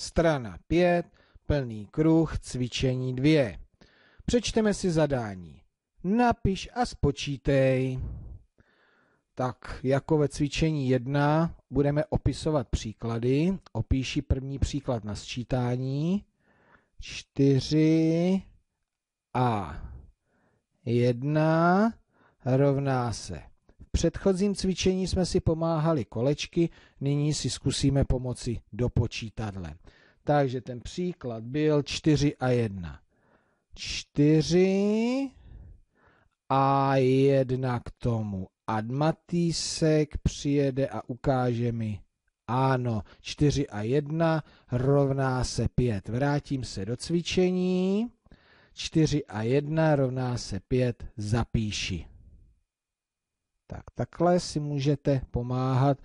Strana 5, plný kruh, cvičení 2. Přečteme si zadání. Napiš a spočítej. Tak jako ve cvičení 1 budeme opisovat příklady. Opíši první příklad na sčítání. 4 a 1 rovná se předchozím cvičení jsme si pomáhali kolečky, nyní si zkusíme pomoci do počítadle. Takže ten příklad byl 4 a 1. 4 a 1 k tomu. Admatísek přijede a ukáže mi ano, 4 a 1 rovná se 5. Vrátím se do cvičení. 4 a 1 rovná se 5, zapíši. Tak takhle si můžete pomáhat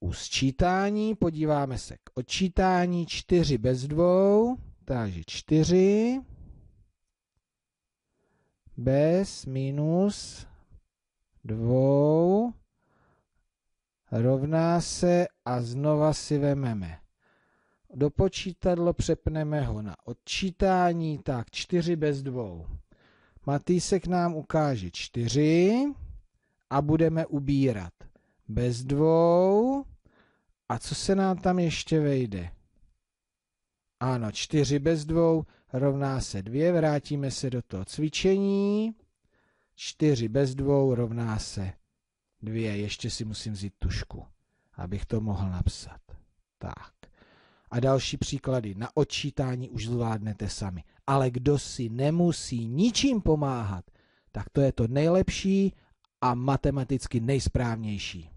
u sčítání. Podíváme se k odčítání 4 bez dvou, takže 4 bez minus 2 rovná se a znova si vememe. Do počítadlo přepneme ho na odčítání, tak 4 bez 2. Matýsek nám ukáže 4 a budeme ubírat. Bez dvou. A co se nám tam ještě vejde? Ano, čtyři bez dvou rovná se dvě. Vrátíme se do toho cvičení. Čtyři bez dvou rovná se dvě. Ještě si musím vzít tušku, abych to mohl napsat. Tak. A další příklady na odčítání už zvládnete sami. Ale kdo si nemusí ničím pomáhat, tak to je to nejlepší a matematicky nejsprávnější.